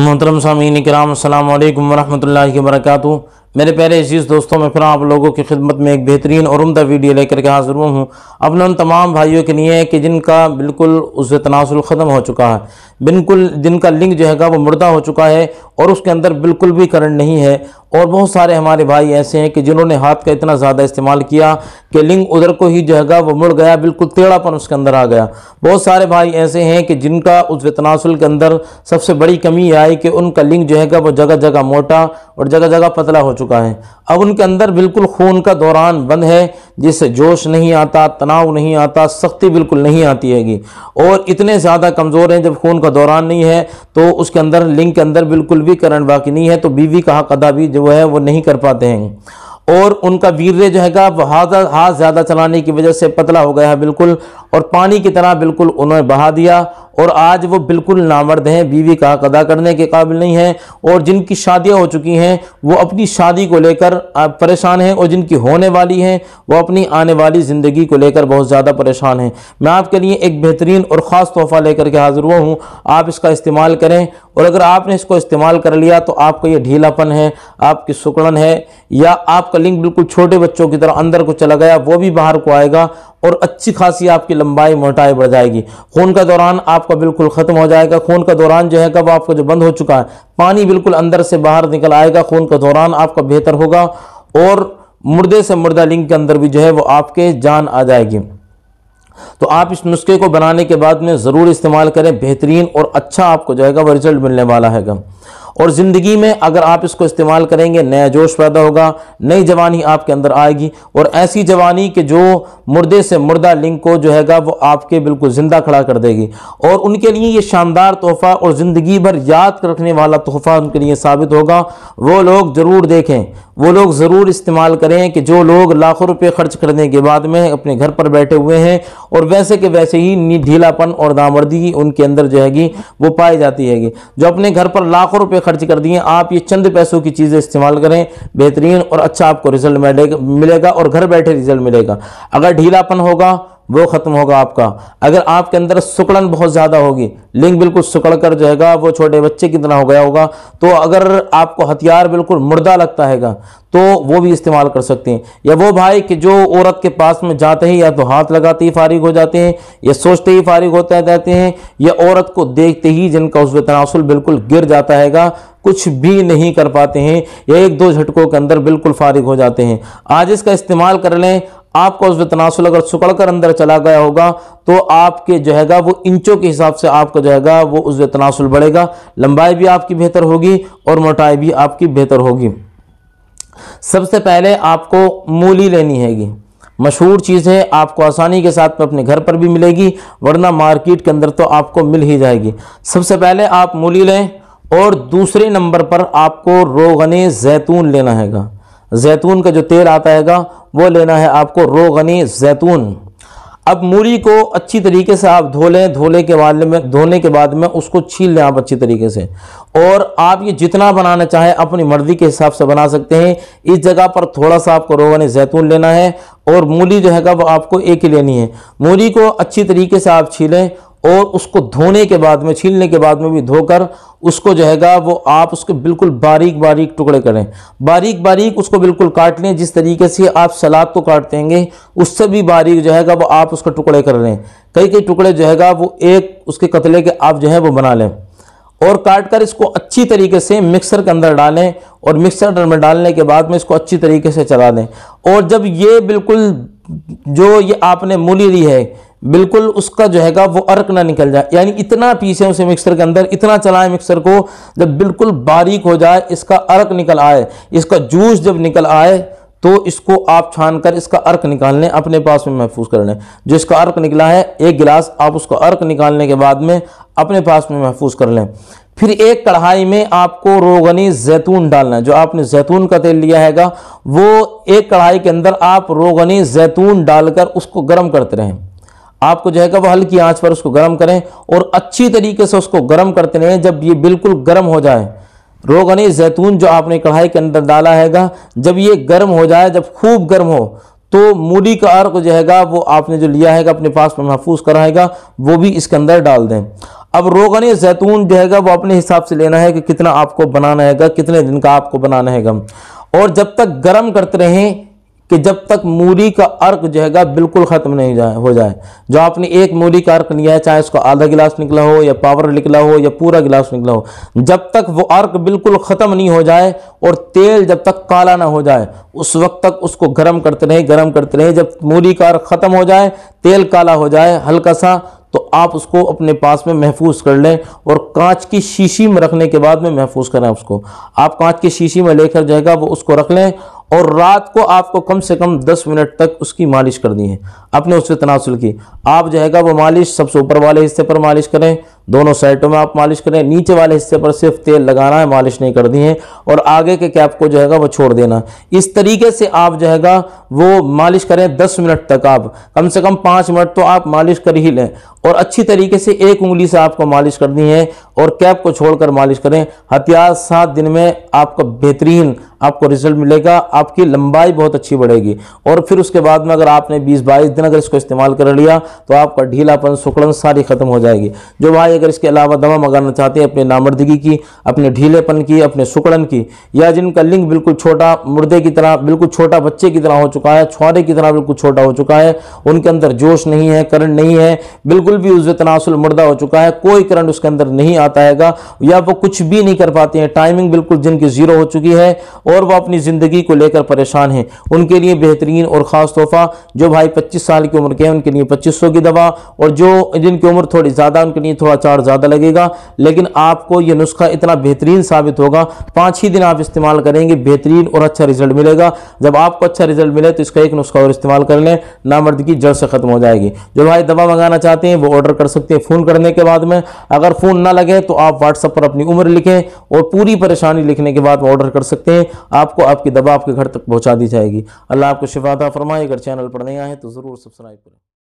मोहतरम सामीन कराम अल्लाम वरहमल वर्का मेरे प्यारे अजीज़ दोस्तों मैं फिर आप लोगों की खिदमत में एक बेहतरीन और उमदा वीडियो लेकर के हाजिर हुआ हूँ अपने उन तमाम भाइयों के लिए कि जिनका बिल्कुल उससे तनासुल ख़त्म हो चुका है बिल्कुल जिनका लिंक जो हैगा वो मुर्दा हो चुका है और उसके अंदर बिल्कुल भी करंट नहीं है और बहुत सारे हमारे भाई ऐसे हैं कि जिन्होंने हाथ का इतना ज़्यादा इस्तेमाल किया कि लिंक उधर को ही जो हैगा वो मुड़ गया बिल्कुल टेढ़ापन उसके अंदर आ गया बहुत सारे भाई ऐसे हैं कि जिनका उस तनासुल के अंदर सबसे बड़ी कमी आई कि उनका लिंक जो है वो जगह जगह मोटा और जगह जगह पतला हो चुका चुका है अब उनके अंदर बिल्कुल खून का दौरान बंद है जिससे जोश नहीं आता तनाव नहीं आता सख्ती बिल्कुल नहीं आती हैगी और इतने ज़्यादा कमज़ोर हैं जब खून का दौरान नहीं है तो उसके अंदर लिंग के अंदर बिल्कुल भी करंट बाकी नहीं है तो बीवी का हक अदा भी जो है वो नहीं कर पाते हैं और उनका वीर्य जो हैगा हाथ हाथ ज़्यादा चलाने की वजह से पतला हो गया है बिल्कुल और पानी की तरह बिल्कुल उन्होंने बहा दिया और आज वो बिल्कुल नामर्द हैं बीवी का अदा करने के काबिल नहीं हैं और जिनकी शादियां हो चुकी हैं वो अपनी शादी को लेकर परेशान हैं और जिनकी होने वाली हैं वो अपनी आने वाली ज़िंदगी को लेकर बहुत ज़्यादा परेशान हैं मैं आपके लिए एक बेहतरीन और ख़ास तोहफ़ा लेकर के हाज़िर हुआ हूँ आप इसका इस्तेमाल करें और अगर आपने इसको इस्तेमाल कर लिया तो आपका ये ढीलापन है आपकी सुकड़न है या आपका लिंग बिल्कुल छोटे बच्चों की तरह अंदर को चला गया वो भी बाहर को आएगा और अच्छी खासी आपकी लंबाई मोटाई बढ़ जाएगी खून का दौरान आपका बिल्कुल ख़त्म हो जाएगा खून का दौरान जो है कब आपका जो बंद हो चुका है पानी बिल्कुल अंदर से बाहर निकल आएगा खून का दौरान आपका बेहतर होगा और मुर्दे से मुर्दा लिंग के अंदर भी जो है वो आपके जान आ जाएगी तो आप इस नुस्खे को बनाने के बाद में ज़रूर इस्तेमाल करें बेहतरीन और अच्छा आपको जो है वो रिजल्ट मिलने वाला है और ज़िंदगी में अगर आप इसको इस्तेमाल करेंगे नया जोश पैदा होगा नई जवानी आपके अंदर आएगी और ऐसी जवानी कि जो मुर्दे से मुर्दा लिंग को जो हैगा वो आपके बिल्कुल ज़िंदा खड़ा कर देगी और उनके लिए ये शानदार तोहफ़ा और ज़िंदगी भर याद रखने वाला तोहफ़ा उनके लिए साबित होगा वो लोग ज़रूर देखें वो लोग ज़रूर इस्तेमाल करें कि जो लोग लाखों रुपये खर्च करने के बाद में अपने घर पर बैठे हुए हैं और वैसे के वैसे ही ढीलापन और नामर्दी उनके अंदर जो हैगी वो पाई जाती हैगी जो अपने घर पर लाखों रुपये खर्च कर दिए आप ये चंद पैसों की चीज़ें इस्तेमाल करें बेहतरीन और अच्छा आपको रिजल्ट मिलेगा और घर बैठे रिजल्ट मिलेगा अगर ढीलापन होगा वो ख़त्म होगा आपका अगर आपके अंदर सुकड़न बहुत ज़्यादा होगी लिंग बिल्कुल सुकड़ कर जाएगा वो छोटे बच्चे की तरह हो गया होगा तो अगर आपको हथियार बिल्कुल मुर्दा लगता हैगा तो वो भी इस्तेमाल कर सकते हैं या वो भाई कि जो औरत के पास में जाते हैं या तो हाथ लगाते ही फारिग हो जाते हैं या सोचते ही फारिग होते रहते हैं या औरत को देखते ही जिनका उस तनासुल बिल्कुल गिर जाता हैगा कुछ भी नहीं कर पाते हैं या एक दो झटकों के अंदर बिल्कुल फारिग हो जाते हैं आज इसका इस्तेमाल कर लें आपका उसमें तनासुल अगर सुकड़ कर अंदर चला गया होगा तो आपके जो हैगा वो इंचों के हिसाब से आपका जो हैगा वो उसमें तनासुल बढ़ेगा लंबाई भी आपकी बेहतर होगी और मोटाई भी आपकी बेहतर होगी सबसे पहले आपको मूली लेनी हैगी मशहूर चीज़ है आपको आसानी के साथ में अपने घर पर भी मिलेगी वरना मार्केट के अंदर तो आपको मिल ही जाएगी सबसे पहले आप मूली लें और दूसरे नंबर पर आपको रोगन जैतून लेना हैगा जैतून का जो तेल आता है वो लेना है आपको रोगनी जैतून अब मूली को अच्छी तरीके से आप धो लें धोले के बाद में धोने के बाद में उसको छील लें आप अच्छी तरीके से और आप ये जितना बनाना चाहें अपनी मर्जी के हिसाब से बना सकते हैं इस जगह पर थोड़ा सा आपको रोगन जैतून लेना है और मूली जो है वो आपको एक ही लेनी है मूली को अच्छी तरीके से आप छीलें और उसको धोने के बाद में छीलने के बाद में भी धोकर उसको जो हैगा वो आप उसके बिल्कुल बारीक बारीक टुकड़े करें बारीक बारीक उसको बिल्कुल काट लें जिस तरीके से आप सलाद को काट देंगे उससे भी बारीक जो हैगा वो आप उसका टुकड़े कर लें कई कई टुकड़े जो हैगा वो एक उसके कतले के आप जो है वो बना लें और काट कर इसको अच्छी तरीके से मिक्सर के अंदर डालें और मिक्सर में डालने के बाद में इसको अच्छी तरीके से चला दें और जब ये बिल्कुल जो ये आपने मूली ली है बिल्कुल उसका जो हैगा वो अर्क ना निकल जाए यानी इतना पीसें उसे मिक्सर के अंदर इतना चलाएं मिक्सर को जब बिल्कुल बारीक हो जाए इसका अर्क निकल आए इसका जूस जब निकल आए तो इसको आप छान कर इसका अर्क निकाल लें अपने पास में महफूज कर लें जो इसका अर्क निकला है एक गिलास आप उसका अर्क निकालने के बाद में अपने पास में महफूज कर लें फिर एक कढ़ाई में आपको रोगनी जैतून डालना है जो आपने जैतून का तेल लिया हैगा वो एक कढ़ाई के अंदर आप रोगनी जैतून डालकर उसको गर्म करते रहें आपको जो है कि वो हल्की आंच पर उसको गर्म करें और अच्छी तरीके से उसको गर्म करते रहें जब ये बिल्कुल गर्म हो जाए रोगनी जैतून जो आपने कढ़ाई के अंदर डाला हैगा जब ये गर्म हो जाए जब खूब गर्म हो तो मूली का अर्क जो हैगा वो आपने जो लिया हैगा अपने पास में महफूज कराएगा वो भी इसके अंदर डाल दें अब रोगन जैतून जो हैगा वो अपने हिसाब से लेना है कि कितना आपको बनाना हैगा कितने दिन का आपको बनाना हैगा और जब तक गर्म करते रहें कि जब तक मूली का अर्क जो है बिल्कुल ख़त्म नहीं जाए हो जाए जो आपने एक मूली का अर्क लिया है चाहे उसको आधा गिलास निकला हो या पावर निकला हो या पूरा गिलास निकला हो जब तक वो अर्क बिल्कुल ख़त्म नहीं हो जाए और तेल जब तक काला ना हो जाए उस वक्त तक उसको गर्म करते रहें गर्म करते रहें जब मूली का अर्क ख़त्म हो जाए तेल काला हो जाए हल्का सा तो आप उसको अपने पास में महफूज कर लें और कांच की शीशी में रखने के बाद में महफूज करें उसको आप कांच की शीशी में लेकर जाएगा वो उसको रख लें और रात को आपको कम से कम 10 मिनट तक उसकी मालिश करनी है आपने उससे तनासुल की आप जो है वो मालिश सबसे ऊपर वाले हिस्से पर मालिश करें दोनों साइडों में आप मालिश करें नीचे वाले हिस्से पर सिर्फ तेल लगाना है मालिश नहीं करनी है और आगे के कैप को जो है वो छोड़ देना इस तरीके से आप जो है वो मालिश करें दस मिनट तक आप कम से कम पाँच मिनट तो आप मालिश कर ही लें और अच्छी तरीके से एक उंगली से आपको मालिश करनी है और कैप को छोड़कर मालिश करें हथियार सात दिन में आपका बेहतरीन आपको रिजल्ट मिलेगा आपकी लंबाई बहुत अच्छी बढ़ेगी और फिर उसके बाद में अगर आपने बीस बाईस दिन अगर इसको इस्तेमाल कर लिया तो आपका ढीलापन सुकड़न सारी खत्म हो जाएगी जो भाई अगर इसके अलावा दवा मंगाना चाहते हैं अपने नामर्दगी की अपने ढीलेपन की अपने सुकड़न की या जिनका लिंग बिल्कुल छोटा मुर्दे की तरह बिल्कुल छोटा बच्चे की तरह हो चुका है छुआरे की तरह बिल्कुल छोटा हो चुका है उनके अंदर जोश नहीं है करंट नहीं है बिल्कुल भी उस तनासुल मुर्दा हो चुका है कोई करंट उसके अंदर नहीं आता है या वो कुछ भी नहीं कर पाते हैं टाइमिंग बिल्कुल जिनकी जीरो हो चुकी है और वह अपनी ज़िंदगी को लेकर परेशान हैं उनके लिए बेहतरीन और ख़ास तोहफ़ा जो भाई पच्चीस साल की उम्र के हैं उनके लिए पच्चीस सौ की दवा और जो जिनकी उम्र थोड़ी ज़्यादा उनके लिए थोड़ा चार्ज ज़्यादा लगेगा लेकिन आपको यह नुस्खा इतना बेहतरीन साबित होगा पाँच ही दिन आप इस्तेमाल करेंगे बेहतरीन और अच्छा रिजल्ट मिलेगा जब आपको अच्छा रिजल्ट मिले तो इसका एक नुस्खा और इस्तेमाल कर लें नामर्द की जड़ से ख़त्म हो जाएगी जो भाई दवा मंगाना चाहते हैं वो ऑर्डर कर सकते हैं फ़ोन करने के बाद में अगर फ़ोन ना लगे तो आप व्हाट्सअप पर अपनी उम्र लिखें और पूरी परेशानी लिखने के बाद ऑर्डर कर सकते हैं आपको आपकी दवा आपके घर तक पहुँचा दी जाएगी अल्लाह आपको शिफादा फरमाए अगर चैनल पर नहीं आए तो ज़रूर सब्सक्राइब करें